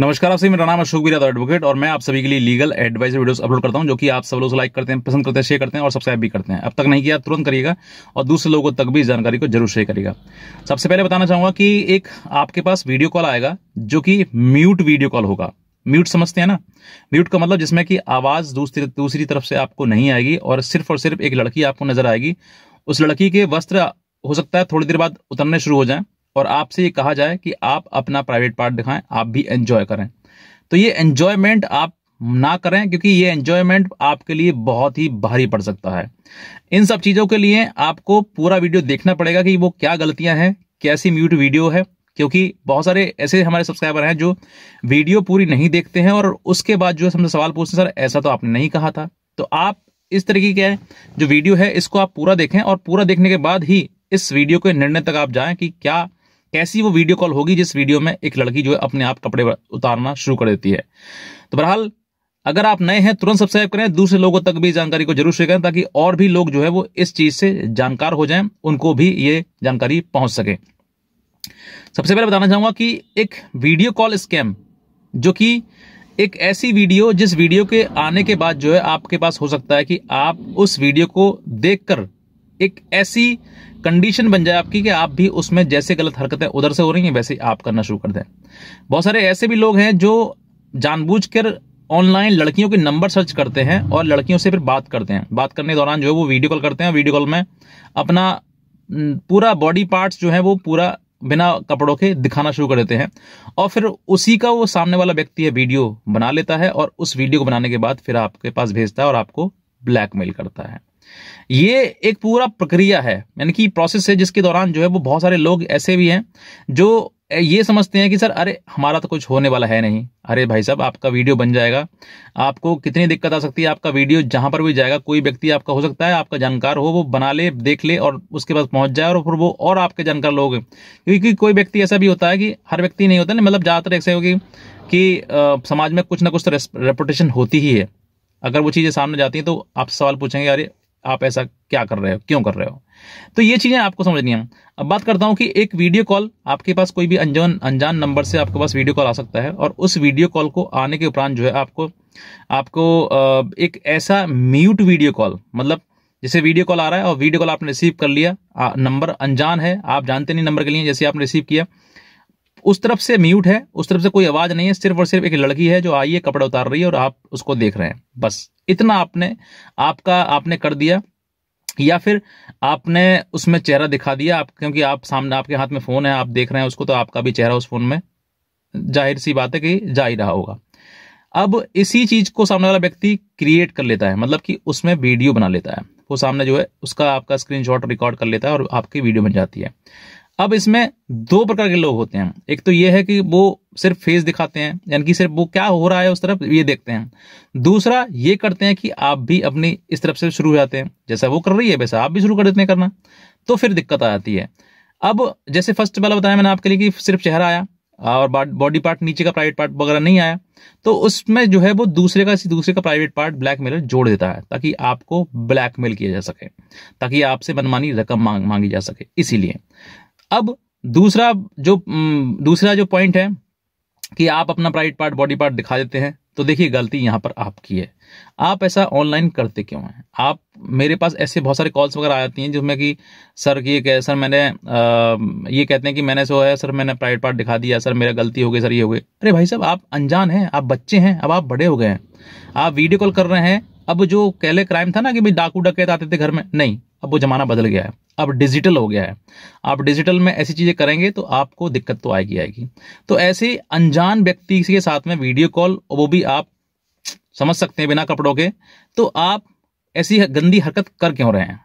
नमस्कार आप सभी मेरा नाम अशोक बिराद एडवोकेट और मैं आप सभी के लिए लीगल एडवाइस वीडियोस अपलोड करता हूं जो कि आप सब लोग लाइक करते हैं पसंद करते हैं शेयर करते हैं और सब्सक्राइब भी करते हैं अब तक नहीं किया तुरंत करिएगा और दूसरे लोगों तक भी इस जानकारी को जरूर शेयर करिएगा सबसे पहले बताना चाहूंगा कि एक आपके पास वीडियो कॉल आएगा जो कि म्यूट वीडियो कॉल होगा म्यूट समझते हैं ना म्यूट का मतलब जिसमें कि आवाज दूसरी दूसरी तरफ से आपको नहीं आएगी और सिर्फ और सिर्फ एक लड़की आपको नजर आएगी उस लड़की के वस्त्र हो सकता है थोड़ी देर बाद उतरने शुरू हो जाए और आपसे ये कहा जाए कि आप अपना प्राइवेट पार्ट दिखाएं आप भी एंजॉय करें तो ये एंजॉयमेंट आप ना करें क्योंकि ये एंजॉयमेंट आपके लिए बहुत ही भारी पड़ सकता है इन सब चीज़ों के लिए आपको पूरा वीडियो देखना पड़ेगा कि वो क्या गलतियां हैं कैसी म्यूट वीडियो है क्योंकि बहुत सारे ऐसे हमारे सब्सक्राइबर हैं जो वीडियो पूरी नहीं देखते हैं और उसके बाद जो है हमसे सवाल पूछते हैं सर ऐसा तो आपने नहीं कहा था तो आप इस तरीके के जो वीडियो है इसको आप पूरा देखें और पूरा देखने के बाद ही इस वीडियो के निर्णय तक आप जाएं कि क्या कैसी वो वीडियो कॉल होगी जिस वीडियो में एक लड़की जो है अपने आप कपड़े उतारना शुरू कर देती है तो बहरहाल अगर आप नए हैं तुरंत सब्सक्राइब करें दूसरे लोगों तक भी जानकारी को जरूर शेयर करें ताकि और भी लोग जो है वो इस चीज से जानकार हो जाएं उनको भी ये जानकारी पहुंच सके सबसे पहले बताना चाहूंगा कि एक वीडियो कॉल स्कैम जो कि एक ऐसी वीडियो जिस वीडियो के आने के बाद जो है आपके पास हो सकता है कि आप उस वीडियो को देखकर एक ऐसी कंडीशन बन जाए आपकी कि आप भी उसमें जैसे गलत हरकतें उधर से हो रही हैं वैसे आप करना शुरू कर दें बहुत सारे ऐसे भी लोग हैं जो जानबूझकर ऑनलाइन लड़कियों के नंबर सर्च करते हैं और लड़कियों से फिर बात करते हैं बात करने के दौरान जो है वो वीडियो कॉल करते हैं वीडियो कॉल में अपना पूरा बॉडी पार्ट्स जो है वो पूरा बिना कपड़ों के दिखाना शुरू कर देते हैं और फिर उसी का वो सामने वाला व्यक्ति है वीडियो बना लेता है और उस वीडियो को बनाने के बाद फिर आपके पास भेजता है और आपको ब्लैकमेल करता है ये एक पूरा प्रक्रिया है यानी कि प्रोसेस है जिसके दौरान जो है वो बहुत सारे लोग ऐसे भी हैं जो ये समझते हैं कि सर अरे हमारा तो कुछ होने वाला है नहीं अरे भाई साहब आपका वीडियो बन जाएगा आपको कितनी दिक्कत आ सकती है आपका वीडियो जहां पर भी जाएगा कोई व्यक्ति आपका हो सकता है आपका जानकार हो वो बना ले देख ले और उसके पास पहुंच जाए और फिर वो और आपके जानकार लोग क्योंकि कोई व्यक्ति ऐसा भी होता है कि हर व्यक्ति नहीं होता ना मतलब ज़्यादातर ऐसे होगी कि समाज में कुछ ना कुछ तो रेपुटेशन होती ही है अगर वो चीज़ें सामने जाती हैं तो आप सवाल पूछेंगे अरे आप ऐसा क्या कर रहे हो क्यों कर रहे हो तो ये चीजें आपको समझनी है अब बात करता हूं कि एक वीडियो कॉल आपके पास कोई भी अनजान अनजान नंबर से आपके पास वीडियो कॉल आ सकता है और उस वीडियो कॉल को आने के उपरांत जो है आपको आपको एक ऐसा म्यूट वीडियो कॉल मतलब जैसे वीडियो कॉल आ रहा है और वीडियो कॉल आपने रिसीव कर लिया नंबर अनजान है आप जानते नहीं नंबर के लिए जैसे आपने रिसीव किया उस तरफ से म्यूट है उस तरफ से कोई आवाज नहीं है सिर्फ और सिर्फ एक लड़की है जो आई है कपड़े उतार रही है और आप उसको देख रहे हैं बस इतना आपने आपका आपने कर दिया या फिर आपने उसमें चेहरा दिखा दिया आप क्योंकि आप सामने आपके हाथ में फोन है आप देख रहे हैं उसको तो आपका भी चेहरा उस फोन में जाहिर सी बात है कि जा ही रहा होगा अब इसी चीज को सामने वाला व्यक्ति क्रिएट कर लेता है मतलब कि उसमें वीडियो बना लेता है वो सामने जो है उसका आपका स्क्रीनशॉट रिकॉर्ड कर लेता है और आपकी वीडियो बन जाती है अब इसमें दो प्रकार के लोग होते हैं एक तो ये है कि वो सिर्फ फेस दिखाते हैं यानी कि सिर्फ वो क्या हो रहा है उस तरफ ये देखते हैं दूसरा ये करते हैं कि आप भी अपनी इस तरफ से शुरू हो जाते हैं जैसा वो कर रही है वैसा आप भी शुरू कर देते हैं करना तो फिर दिक्कत आ जाती है अब जैसे फर्स्ट वाला बताया मैंने आपके लिए कि सिर्फ चेहरा आया और बॉडी पार्ट नीचे का प्राइवेट पार्ट वगैरह नहीं आया तो उसमें जो है वो दूसरे का इसी दूसरे का प्राइवेट पार्ट ब्लैक मेलर जोड़ देता है ताकि आपको ब्लैकमेल किया जा सके ताकि आपसे मनमानी रकम मांग मांगी जा सके इसीलिए अब दूसरा जो दूसरा जो पॉइंट है कि आप अपना प्राइवेट पार्ट बॉडी पार्ट दिखा देते हैं तो देखिए गलती यहां पर आपकी है आप ऐसा ऑनलाइन करते क्यों हैं आप मेरे पास ऐसे बहुत सारे कॉल्स वगैरह आ जाती हैं जिसमें कि सर ये कह सर मैंने आ, ये कहते हैं कि मैंने सो है सर मैंने प्राइवेट पार्ट दिखा दिया सर मेरा गलती हो गई सर ये हो गई अरे भाई साहब आप अनजान हैं आप बच्चे हैं अब आप बड़े हो गए हैं आप वीडियो कॉल कर रहे हैं अब जो कहले क्राइम था ना कि भाई डाकू डकैत आते थे घर में नहीं अब वो ज़माना बदल गया है अब डिजिटल हो गया है आप डिजिटल में ऐसी चीज़ें करेंगे तो आपको दिक्कत तो आएगी आएगी तो ऐसे अनजान व्यक्ति के साथ में वीडियो कॉल वो भी आप समझ सकते हैं बिना कपड़ों के तो आप ऐसी गंदी हरकत कर क्यों रहे हैं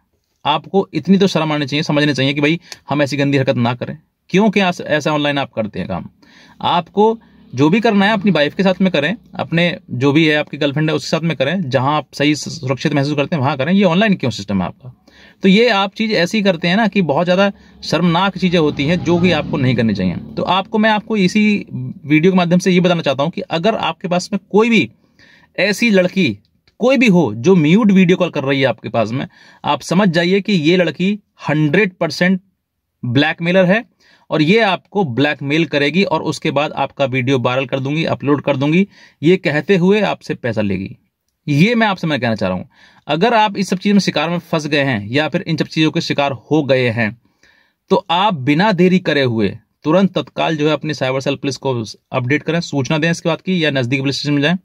आपको इतनी तो शर्म आनी चाहिए समझनी चाहिए कि भाई हम ऐसी गंदी हरकत ना करें क्यों क्या ऐसा ऑनलाइन आप करते हैं काम आपको जो भी करना है अपनी वाइफ के साथ में करें अपने जो भी है आपकी गर्लफ्रेंड है उसके साथ में करें जहां आप सही सुरक्षित महसूस करते हैं वहां करें ये ऑनलाइन क्यों सिस्टम है आपका तो ये आप चीज़ ऐसी करते हैं ना कि बहुत ज़्यादा शर्मनाक चीज़ें होती हैं जो कि आपको नहीं करनी चाहिए तो आपको मैं आपको इसी वीडियो के माध्यम से ये बताना चाहता हूँ कि अगर आपके पास में कोई भी ऐसी लड़की कोई भी हो जो म्यूट वीडियो कॉल कर रही है आपके पास में आप समझ जाइए कि ये लड़की हंड्रेड परसेंट ब्लैकमेलर है और ये आपको ब्लैकमेल करेगी और उसके बाद आपका वीडियो वायरल कर दूंगी अपलोड कर दूंगी ये कहते हुए आपसे पैसा लेगी ये मैं आपसे मैं कहना चाह रहा हूं अगर आप इस सब चीज में शिकार में फंस गए हैं या फिर इन सब चीजों के शिकार हो गए हैं तो आप बिना देरी करे हुए तुरंत तत्काल जो है अपनी साइबर सेल पुलिस को अपडेट करें सूचना दें इसके बाद की या नजदीकी पुलिस स्टेशन में जाएं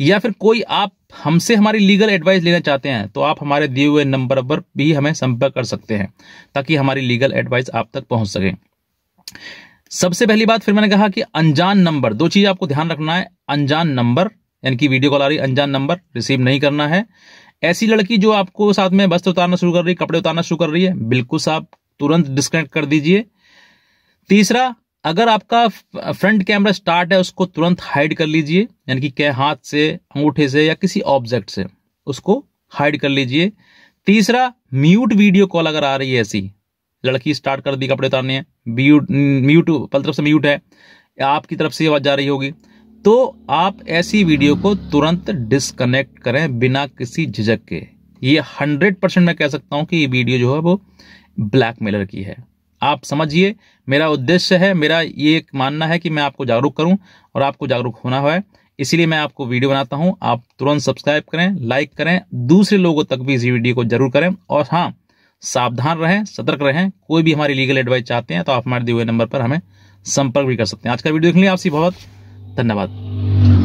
या फिर कोई आप हमसे हमारी लीगल एडवाइस लेना चाहते हैं तो आप हमारे दिए हुए नंबर पर भी हमें संपर्क कर सकते हैं ताकि हमारी लीगल एडवाइस आप तक पहुंच सके सबसे पहली बात फिर मैंने कहा कि अनजान नंबर दो चीज आपको ध्यान रखना है अनजान नंबर यानी कि वीडियो कॉल आ रही अनजान नंबर रिसीव नहीं करना है ऐसी लड़की जो आपको साथ में वस्त्र उतारना शुरू कर रही कपड़े उतारना शुरू कर रही है बिल्कुल साहब तुरंत डिस्कनेक्ट कर दीजिए तीसरा अगर आपका फ्रंट कैमरा स्टार्ट है उसको तुरंत हाइड कर लीजिए यानी कि कै हाथ से अंगूठे से या किसी ऑब्जेक्ट से उसको हाइड कर लीजिए तीसरा म्यूट वीडियो कॉल अगर आ रही है ऐसी लड़की स्टार्ट कर दी कपड़े उतारने म्यूट म्यूट पल तरफ से म्यूट है आपकी तरफ से आवाज़ जा रही होगी तो आप ऐसी वीडियो को तुरंत डिसकनेक्ट करें बिना किसी झिझक के ये हंड्रेड परसेंट मैं कह सकता हूं कि ये वीडियो जो है वो ब्लैक मेलर की है आप समझिए मेरा उद्देश्य है मेरा ये एक मानना है कि मैं आपको जागरूक करूं और आपको जागरूक होना है इसीलिए मैं आपको वीडियो बनाता हूं आप तुरंत सब्सक्राइब करें लाइक करें दूसरे लोगों तक भी इस वीडियो को जरूर करें और हाँ सावधान रहें सतर्क रहें कोई भी हमारी लीगल एडवाइस चाहते हैं तो आप हमारे दिए हुए नंबर पर हमें संपर्क भी कर सकते हैं आज का वीडियो देख लिया आपसी बहुत धन्यवाद